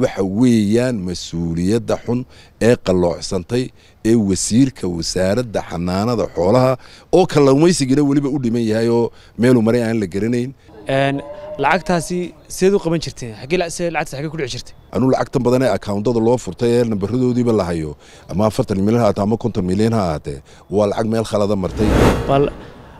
waxa weeyaan mas-uuliyadda xun ee qalloocsantay ee wasiirka wasaaradda xanaanada xoolaha oo kalluumaysigina weliba u dhiman yahay oo meelu maray aan la garanayn lacagtaasi seed u qaban jirteen anuu lacagtan badan ee akawuntada loo furtay ee nambaradoodiiba la hayo ama afartan milyan ha ahaatee ama konton milyan ha ahaatee waa lacag meel khalada martay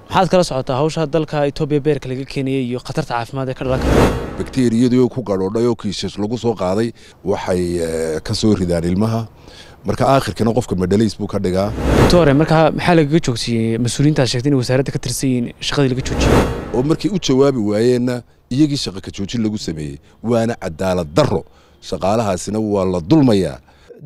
maxaad kala socotaa hawsha dalka Itoobiya beerka laga keeniyay iyo khatarta caafimaad ee ka dhalan karta bakteeriyadu ku gadhoodhay oo kiisas lagu soo qaaday waxay eh, ka soo ridaan ilmaha marka aakhirkana qofka madhalays buu ka dhigaa doctor marka maxaa laga joogsiiyay mas'uuliyiinta sheegtay in wasaaradda ka tirsan yihiin shaqadii laga joojiyay oo markii u jawaabi waayeenna iyagii shaqa ka joojin lagu sameeyey waana cadaalad darro shaqaalahaasina waa la dulmayaa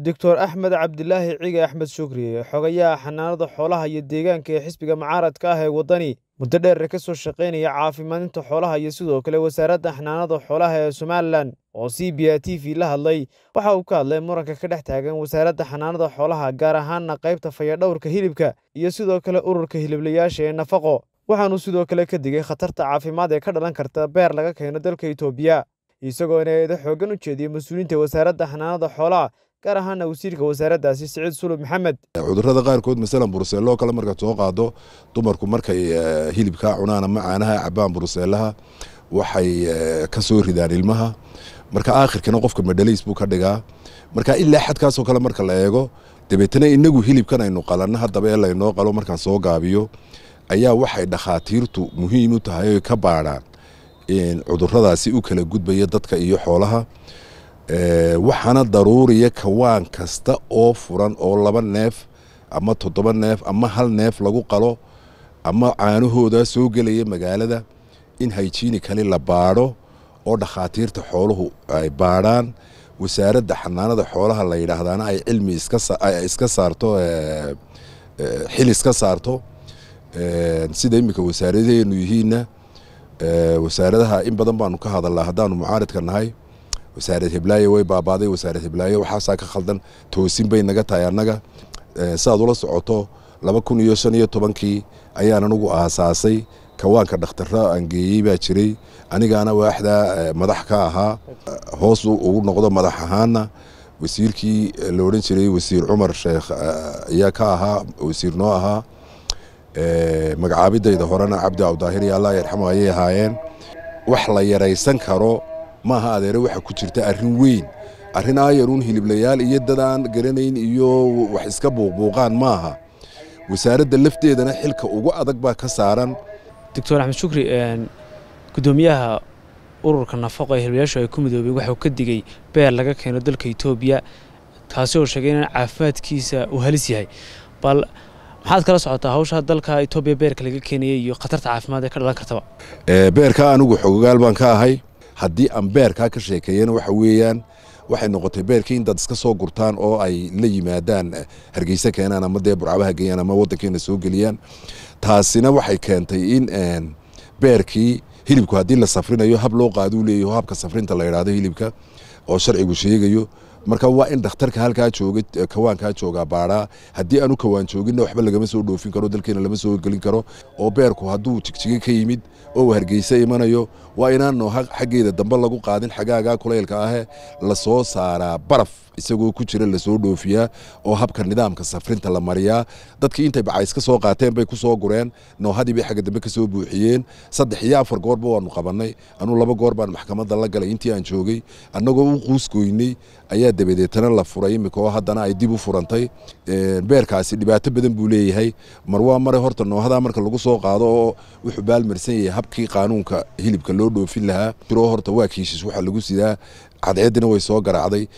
doctor axmed cabdilaahi cige axmed shukri xogayaha xanaanada xoolaha iyo deegaanka ee xisbiga mucaaradka ah ee waddani muddo dheer ka soo shaqaynaya caafimaadinta xoolaha iyo sidoo kale wasaaradda xanaanada xoolaha ee somalilan oo c b a t v la hadlay waxa uu ka hadlay muranka ka dhex taagan wasaaradda xanaanada xoolaha gaar ahaanna qaybta fayadhowrka hilibka iyo sidoo kale ururka hiliblayaasha ee nafaqo waxaanuu sidoo kale ka digay khatarta caafimaad ee ka dhalan karta beer laga keeno dalka itoobiya isagoona eeda eedo xooggan u jeediyey mas uuliinta wasaaradda xanaanada xoolaha gaar ahaana wasiirka wasaaraddaasi siciid sulub maxamed cudurrada qaarkood masalan buruseelloo kale markaad soo qaado dumarku markay eh, hilibka cunaan ama caanaha cabaan buruseellaha waxay eh, ka soo ridaan ilmaha marka aakhirkana qofka madhalays buu ka dhigaa marka ilaa xadkaasoo kale marka la eego dabeetana inagu hilibkan aynu qalanna haddaba ee laynoo qalo markaan soo gaabiyo ayaa waxay dhakhaatiirtu muhiim u tahay oy ka baadhaan cuduradaasi u kala gudbaya dadka iyo xoolaha Eh, waxaana daruuriya kawaan kasta oo furan oo laba neef ama toddoba neef ama hal neef lagu qalo ama caanahoodaa soo gelaya magaalada in hayjiini kale la baadho oo dhakhaatiirta xooluhu ay baadhaan wasaaradda xanaanada xoolaha la yidhaahdaana ay cilmi iska saarto eh, eh, xil iska saarto sida iminka wasaaradaheenu yihiinna wasaaradaha in badan baanu ka hadalnaa haddaanu mucaaridka nahay wasaarad heblaaye way baabaaday wasaarad heblaaye waxaasaa ka khaldan toosin bay naga tahay annaga eh, saaad ula socoto laba kun iyo shan iyo tobankii ayaan anugu aasaasay kawaanka dhakhtarra aan geeyey baa jiray anigaana waaxdaa eh, madax ka ahaa eh, hoos ugu noqdo madax ahaanna wasiirkii la odhan jiray wasiir cumar sheekh ayaa ka ahaa wasiir noo ahaa magacaabidayda horena cabdi awdaahir iyo allah yarxamo ayay ahaayeen wax la yaraysan karo maaha adeere waxaa ku jirta arrin weyn arrin aayaruun hiliblayaal iyo dadaan garanayn iyo wax iska buuqbuuqaan maaha wasaaradda lafteedana xilka ugu adag baa ka saaran doctor axmed shukri gudoomiyaha ururka nafaqo ee hiliblayaashu ay ku midoobeen waxauu ka digay beer laga keeno dalka etoobiya taasi oo sheegay inaan caafimaadkiisa uu halis yahay bal maxaad kala socotaa hawsha dalka etoobiya beerka laga keenaya iyo khatarta caafimaad ee ka dhalan kartaba beerka anigu xogogaal baan ka ahay haddii aan beerkaa ka sheekeeyana waxa weeyaan waxay noqotay beerkii in dad iska soo gurtaan oo ay la yimaadaan eh, hargeysa keenaan ama dee burcabaha geeyaan ama waddankeena soo geliyaan taasina waxay keentay in beerkii hilibku haddii la safrinayo hab loo qaaduu leeyaho habka safrinta la yidhaahdo hilibka oo sharcigu sheegayo marka waa in dhakhtarka halkaa jooga kawaankaa joogaa baadhaa haddii aanu kawaan jooginna waxba lagama soo dhoofin karo dalkeena lama soo gelin karo oo beerku hadduu jigjiga ka yimid oo hargeyse imanayo waa inaanno xaggeeda dambe lagu qaadin xagaagaa kulaylka ahe lasoo saaraa baraf isagoo ku jira lasoo dhoofiyaa oo habka nidaamka safrinta la mariyaa dadkii intay bacayska soo qaateen bay ku gureen noohadii bay xagga dambe ka buuxiyeen saddex iyo afar goorba waannu qabannay anuu laba goor baan maxkamadda la galay intii aan joogay annagoo u quusgoynay ayaa ayaa dabadeetana la furay imika oo haddana ay dib u furantay beerkaasi dhibaato badan buu leeyahay mar waa mare horta noohadaa marka lagu soo qaado oo wuxuu baalmarsan yahay habkii qaanuunka hilibka loo dhoofin lahaa iro horta waa kiishiis waxaa lagu sidaa cadceedina way soo garaacday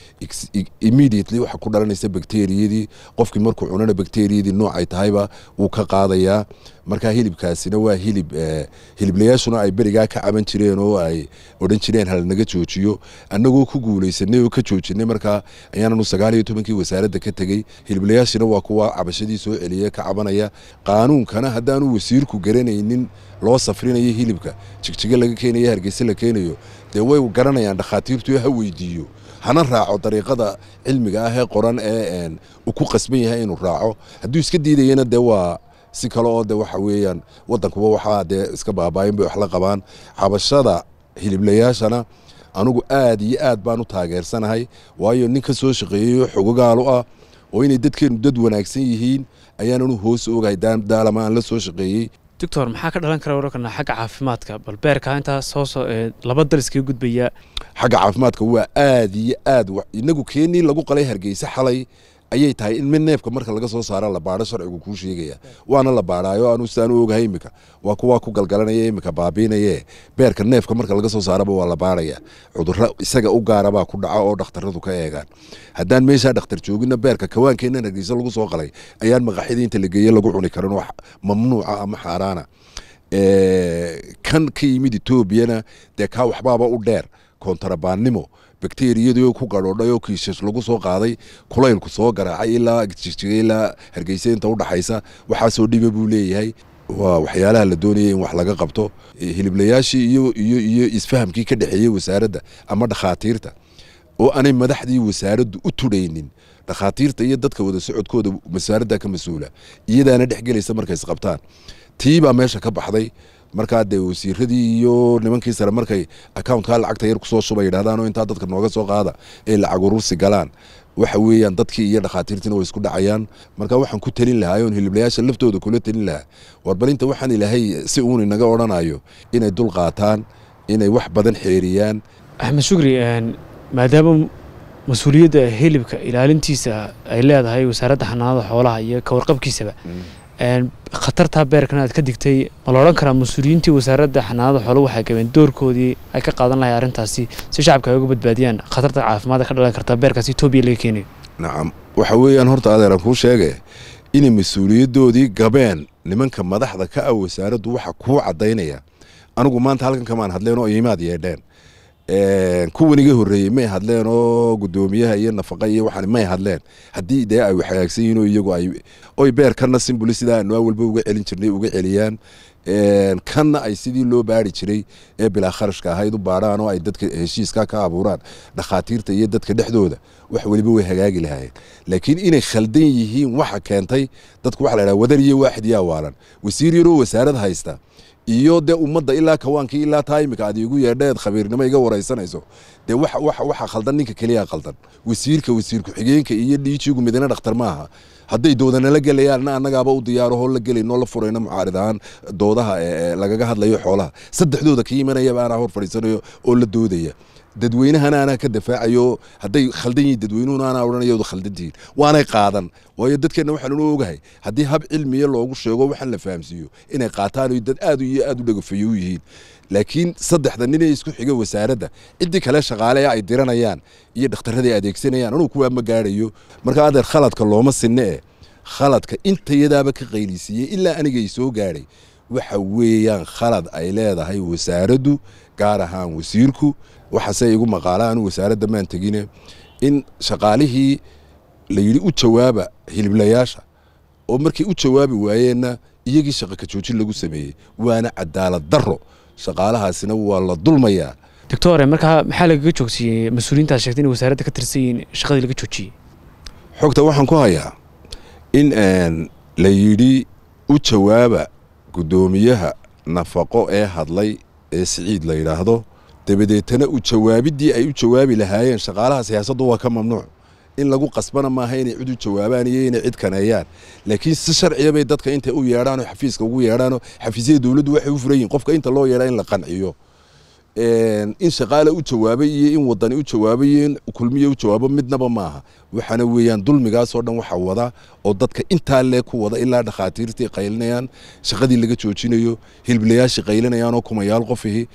e, immediately waxa ku dhalanaysa bakteriyadii qofkii markuu cunana bakteriyadii nooc tahayba wuu ka qaadayaa markaa hilibkaasina waa hilib e, hiliblayaashuna ay berigaa ka caban jireen oo ay odhan jireen halnaga joojiyo annagoo ku guulaysanay oo ka joojinay markaa ayaananu sagaal iyo tobankii wasaaradda ka tegey hiliblayaashina waa kuwa cabashadii soo celiya ka cabanaya qaanuunkana haddaanu wasiirku garanaynin loo safrinayo hilibka jigjigo laga keenayo hargeyse la keenayo dee way garanayaan dhakhaatiirtu ha weydiiyo hana raaco dariiqada cilmiga ah ee qoran ee ku qasban yahay inuu raaco hadduu iska diidayana dee waa si kale oo de waxa weeyaan wadankuba waxaa dee iska baabaayin bay wax la qabaan cabashada hiliblayaashana anugu aad iyo aad baan u taageersanahay waayo nin ka soo shaqeeyayo xogogaalu ah oo inay dadkeennu dad wanaagsan yihiin ayaanan u hoos ogahay daalama aan la soo shaqeeyey doctor maxaa ka dhalan kara wararkana xagga caafimaadka bal beerka intaas hoos laba dal iskaga gudbaya xagga caafimaadka waa aad iyo aad inagu keenii lagu qalay hargeysa xalay ayay tahay in mid neefka marka laga soo saara la baaro sharcigu kuu sheegaya waana la baaraayo aanu saan u ogahay imika waa kuwaa ku galgalanaya imika baabiinaye beerka neefka marka laga soo saaraba waa la baaraya cudurro isaga u gaarabaa ku dhaca oo dhakhtaradu ka eegaan haddaan meeshaa dhakhtar joogina beerka kawaankeenna nagiisa lagu soo qalay ayaan maqaxidiinta la geeye lagu cuni karin wax mamnuuca ama xaaraana kan ka yimid etoobiyana dee kaa waxbaaba u dheer koontarabannimo bakteriyadii ku gadhoodhay oo kiishash lagu soo qaaday kulaylku soo garaacay ilaa ilaa hargeysa inta udhaxaysa waxaasoo dhiba buu leeyahay waa waxyaalaha la doonayay in wax laga qabto hiliblayaashii iyo isfahamkii ka dhexeeyey wasaaradda ama dhakhaatiirta oo aanay madaxdii wasaaraddu u tudhaynin dhakhaatiirta iyo dadka wada socodkooda wasaaradda ka mas-uula iyadaana dhex gelaysa markays qabtaan tiibaa meesha ka baxday markaa dee wasiiradii iyo nimankii sare markay accountka lacagta yar kusoo shuba yidhahdaano intaa dadka nooga soo qaada ee lacag urursi galaan waxa weeyaan dadkii iyo dhakhaatiirtiina way isku dhacayaan marka waxaan ku telin lahaa oon hiliblayaasha laftooda kula telin lahaa warbarinta waxaan ilaahay si uun inaga odhanayo inay dul qaataan inay wax badan xeeriyaan axmed shukri maadaama mas-uuliyadda hilibka ilaalintiisa ay leedahay wasaaradda xanaanada xoolaha iyo kawarqabkiisaba mm khatartaa beerkan aad ka digtay ma la odhan karaa mas-uuliyiintii wasaaradda xanaanada xoolo waxay gabeen doorkoodii ay ka qaadan lahay arrintaasi si shacabka ay uga badbaadiyaan khatarta caafimaadka ka dhalan karta beerkaas etoobiya laga keenayo nacam waxa weeyaan horta adeeran kuu sheege inay mas-uuliyadoodii gabeen nimanka madaxda ka ah wasaaraddu waxa kuu caddaynaya anigu maanta halkan kamaan hadleen oo iimaad yeedheen kuwan iga horeeyey may hadleen oo gudoomiyaha iyo nafaqa iyo waxaan may hadleen haddii dee ay waxagaagsan yihiin oo iyagu ay oy beer kana simbuli sidaa anwaa walba uga celin jirnay uga celiyaan kanna ay sidii loo baari jiray ee bilaa kharashka ahayd u baarhaan oo ay dadka heshiiska ka abuuraan dhakhaatiirta iyo dadka dhexdooda wax weliba way hagaagi lahaayeen laakiin inay khaldan yihiin waxa keentay dadku waxa la dhaha wadar iyo waaxid yaa waalan wasiir yaroo wasaarad haysta iyo dee ummadda ilaa kawaankii ilaa taa imika aad iigu yeedheed khabiirnimo iga waraysanayso dee waxa khaldan ninka keliyaa khaldan wasiirka wasiir ku-xigeenka iyo dhiijiigu midina dhakhtar maaha hadday doodanala gelayaanna annagaaba u diyaarahoo la gelayno la furayno mucaarid ahaan doodaha lagaga hadlayo xoolaha saddexdooda ka imanayaba hor fadhiisanayo oo la doodaya dadweynahanaanaa ka dafaacayo hadday khaldan yihin dadweynuhunaanaa odhanayo khaldantihiin waanay qaadan waayo dadkeenna waxaan ula ogahay haddii hab cilmiya loogu sheego waxaan la fahamsiiyo inay qaataan oy dad aad iyo aad u dhagafayo u yihiin laakiin saddexda nin ee isku xiga wasaaradda ciddii kale shaqaalea ay diranayaan iyo dhakhtarrada ay adeegsanayaan anuu kuwaa ma gaadhayo marka adeer khaladka looma sinne e khaladka intayadaaba ka qayliisiiyey ilaa anigay soo gaadhay waxa weeyaan khalad ay leedahay wasaaraddu gaar ahaan wasiirku waxaase igu maqaala aanu wasaaradda maan tegine in shaqaalihii la yidhi u jawaaba hiliblayaasha oo markay u jawaabi waayeenna iyagii shaqo ka joojin lagu sameeyey waana cadaalad darro shaqaalahaasina waa la dulmayaa doctore markaa maxaa lagaga joogsiiyey mas-uuliyiintaas sheegtay inay wasaaradda ka tirsan yihiin shaqadii laga joojiyey xogta waxaan ku hayaa in la yidhi u jawaaba guddoomiyaha nafaqo ee hadlay ee siciid la yidhaahdo dabadeetana u jawaabiddii ay u jawaabi lahaayeen shaqaalaha siyaasaddu waa ka mamnuuc in lagu qasbana maaha inay cid u jawaabaan iyo inay cid kaneeyaan laakiin si sharciya bay dadka intay u yeedhaanoo xafiiska ugu yeedhaanoo xafiisyada dowladdu waxay u furan furayiin qofka inta loo yeedhaa in la qanciyo in shaqaale u jawaabay iyo in wadani u jawaabay iyo in kulmiye u jawaabo midnaba maaha waxaana weeyaan dulmigaasoo dhan waxa wada oo dadka intaa lee ku wada ilaa dhakhaatiirtii qaylinayaan shaqadii laga joojinayo hilbilayaashii qaylinayaanoo kumayaal qofihii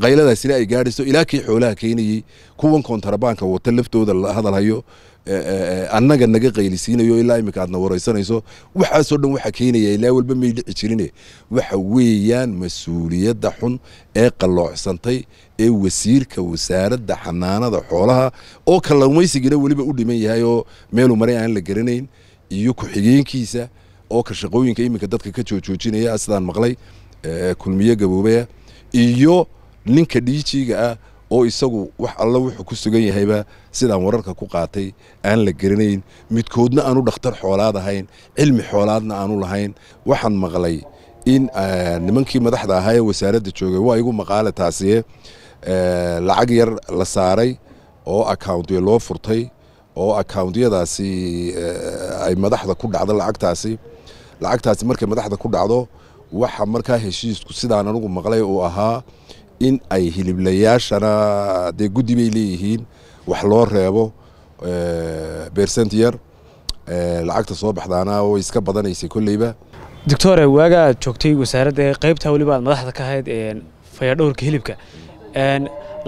qayladaasina ay gaadhayso ilaa kii xoolaha keenayey kuwan kontrabaanka wata laftooda la hadalhayo annaga naga qaylisiinayo ilaa iminka aadna wareysanayso waxaasoo dhan waxa keenaya ilaa walba may dhici jirine waxa weeyaan mas-uuliyadda xun ee qalloocsantay ee wasiirka wasaaradda xanaanada xoolaha oo kalluumaysigina weliba u dhiman yahay oo meeluu maray aan la garanayn iyo ku-xigeenkiisa oo ka shaqooyinka iminka dadka ka joojoojinaya sidaan maqlay kulmiyo gaboobaya iyo ninka dhiijiiga ah oo isagu wax alla wuxuu ku sugan yahayba sidaan wararka ku qaatay aan la garanayn midkoodna aanu dhakhtar xoolaad ahayn cilmi xoolaadna aanu lahayn waxaan maqlay in eh, nimankii madaxda ahaa ee wasaaradda joogay waa igu maqaale taasiye eh, lacag yar la saaray oo akawntyo loo furtay oo akawntiyadaasi eh, ay madaxda ku dhacdo lacagtaasi lacagtaasi markay madaxda ku dhacdo waxa markaa heshiisku sidaan anugu maqlay uu ahaa in ay hiliblayaashana dee guddi bay leeyihiin wax loo reebo bercent eh, yar eh, lacagta soo baxdaana way iska badanaysay kolleyba doctore waagaa joogtay wasaaradda qaybta weliba aad madaxda ka ahayd fayadhowrka hilibka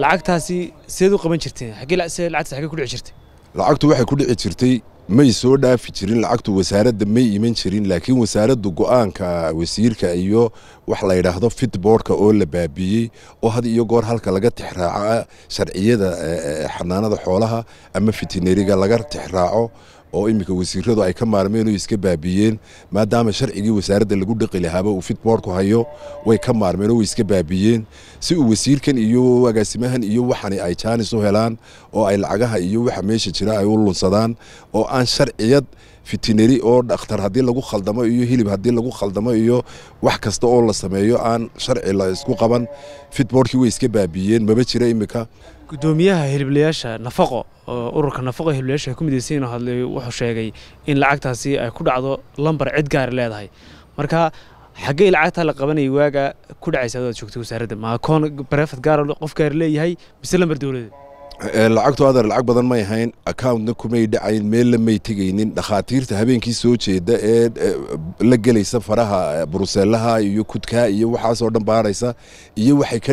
lacagtaasi seed u qaban jirteen agee lacagtaas ku dhici jirtay lacagtu waxay ku dhici jirtay may soo dhaafi jirin lacagtu wasaaradda may iman jirin laakiin wasaaraddu go-aanka wasiirka iyo wax la yidhaahdo fitboordka oo la baabiyey oo had iyo goor halka laga tixraaco sharciyada eh, eh, xanaanada xoolaha ama fitineriga laga tixraaco oo iminka wasiiradu ay ka maarmeen oo iska baabiyeen maadaama sharcigii wasaaradda lagu dhaqi lahaaba uu fitboordku hayo way ka maarmeen oo way iska baabiyeen si uu wasiirkan iyo agaasimahan iyo waxani ay jaanis u helaan oo ay lacagaha iyo waxa meesha jira ay u lunsadaan oo aan sharciyad fitineri oo dhakhtar haddii lagu khaldamo iyo hilib haddii lagu khaldamo iyo wax kasta oo la sameeyo aan sharci la isku qaban fitboordkii way iska baabiyeen maba jira iminka gudoomiyaha hiliblayaasha nafaqo oo ururka nafaqo ku hiliblayaasha kumidiisiin hadlay wuxuu sheegay in lacagtaasi ay ku dhacdo lambar cid gaari leedahay marka xaggey lacagtaa la qabanayay waaga ku dhacaysa adoad joogtay wasaaradda maakoon barefad gaara ah qof gaari leeyahay mise lambar dowladeed lacagtu adar lacag badan may ahayn accountna kumay dhacayn meella may tegaynin dhakhaatiirta habeenkii soo jeeda ee la gelaysa faraha buruseelaha iyo kudka iyo waxaasoo dhan baaraysa iyo waxay ka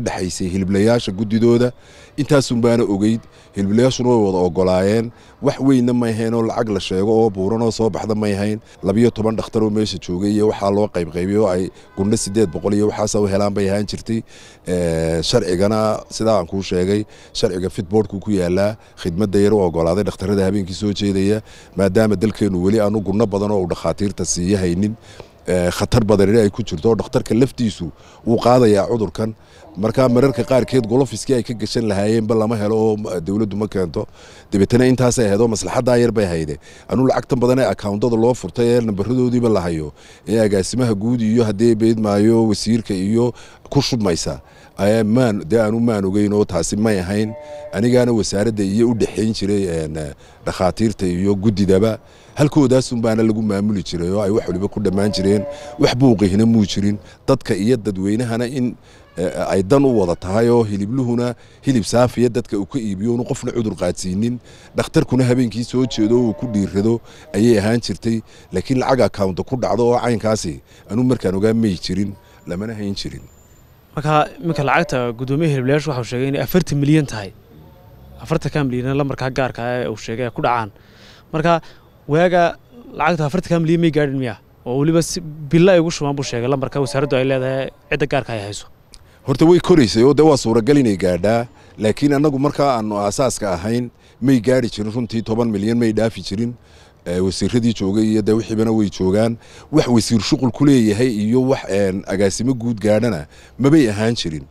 dhexaysay hiliblayaasha guddidooda intaasun baana ogeyd hiliblayaashuna way wada ogolaayeen wax weynna mayhayn oo lacag la sheego oo buuran oo soo baxda mayhayn labiyo toban dhakhtar oo meesha joogay iyo waxaa loo qaybqaybiyey oo ay gunno sideed boqol iyo waxaasa u helaan bay ahaan jirtay eh, sharcigana sidaa aan kuu sheegay sharciga fitboordku ku yaallaa khidmadda yar u ogolaaday dhakhtarada habeenkii soo jeedaya maadaama dalkeennu weli aanu gunno badan oo u dhakhaatiirta siiyahaynin khatar badan ay ku jirto oo dhakhtarka laftiisu uu qaadayaa cudurkan marka mararka qaarkeed golofiskii ay ka gashan lahaayeenba lama helo oo dawladdu ma keento dabeetana intaasay ahayd oo maslaxaddaa yar bay hayde anuu lacagtan badan ee akawuntada loo furtay ee nambaradoodiiba lahayo ee agaasimaha guud iyo haddee beydmaayo wasiirka iyo ku shubmaysaa dee maan ogeyn oo taasi may ahayn anigaana wasaaradda iyo u dhexayn jiray dhakhaatiirta iyo guddidaba halkoodaasun baana lagu maamuli jiray oo ay wax waliba ku dhammaan jireen wax buuqihina muu jirin dadka iyo dadweynahana in eh, ay dan u wada tahay oo hilibluhuna hilib saafiya dadka uu ka iibiyo unu qofna cudur qaadsiinin dhakhtarkuna habeenkii soo jeedo uu ku dhiirado ayay ahaan jirtay laakiin lacag akawnta ku dhacdo oo caynkaasi anuu markaan ogaa may jirin lamana hayn jirin marka iminka lacagta guddoomiya hilbilayaashu waxau sheegay inay afartan milyan tahay afartanka milyan lambarka gaarka ah ee uu sheegay ku dhacaan marka waaga lacagta afartanka milyan may gaadhin miya oo weliba bila ay ugu shubaan buu sheegay lamarka wasaaraddu ay leedahay cidda gaarka ay hayso horta way koraysay oo dee waa suuragal inay gaadhaa laakiin annagu markaa aanu aasaaska ahayn may gaadhi jirin runtii toban milyan may dhaafi jirin wasiiradii joogay iyo dee wixiibana way joogaan wax wasiir shuqul ku leeyahay iyo wax agaasimo guud gaadhana mabay ahaan jirin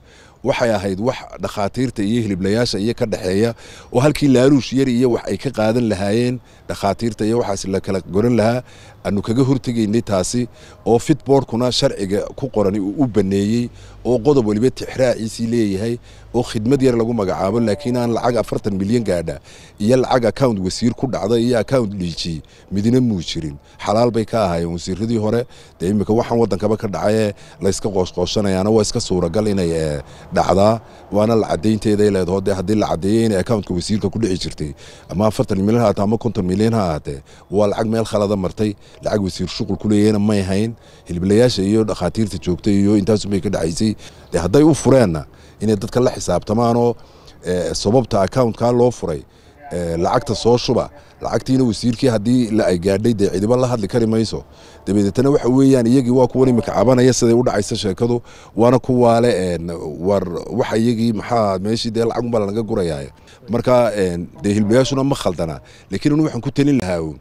waxay ahayd wax dhakhaatiirta iyo hiliblayaasha iyo ka dhexeeya oo halkii laaluush yar iyo wax ay ka qaadan lahaayeen dhakhaatiirta iyo waxaas la kala goran lahaa aanu kaga hortegaynay taasi oo fitboordkuna sharciga ku qorani uu u baneeyey oo qodob weliba tixraaciisii leeyahay oo khidmad yar lagu magacaabo laakiin aan lacag afartan milyan gaadha iyo lacag account wasiir ku dhacda iyo account dhiiji midna muu xalaal bay ka ahaayeen wasiiradii hore dee iminka waxaan waddankaba ka dhacayee layska qoosqooshanayaana waa iska suuragal inay dhacdaa waana la caddaynteeday leedaho dee haddii la caddeeyo inay accountka wasiirka ku dhici jirtay ama afartan milyan ha ahaatee ama konton milyan ha ahaatee waa lacag meel khalada martay lacag wasiir shuqul ku leeyahayna may hayn hilbilayaasha iyo dhakhaatiirta joogtay iyo intaasubay ka dhacaysay dee hadday u fureenna inay dadka la xisaabtamaanoo eh, sababta accountkaa loo furay eh, lacagta soo shuba lacagtiina wasiirkii haddii la gaadhay dee cidibo la hadli kari mayso dabadeetana waxa weeyaan iyagii waa kuwan imika siday u dhacaysa sheekadu waana kuwaale eh, war waxa iyagii maxaa meeshii dee lacag unbaa lanaga gurayaa marka dee hilbayaashuna ma khaldana laakiin anu waxaan ku telin lahaa uun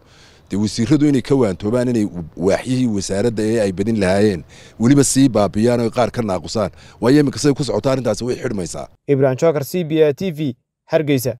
dee wasiiradu inay ka waantoobaan inay waaxyihii wasaaradda ee ay badin lahaayeen weliba sii baabiyaan oo qaar ka naaqusaan waayo imika say ku socotaa arrintaasi way xidhmaysaa ibraahim jookar c b a t v hargeysa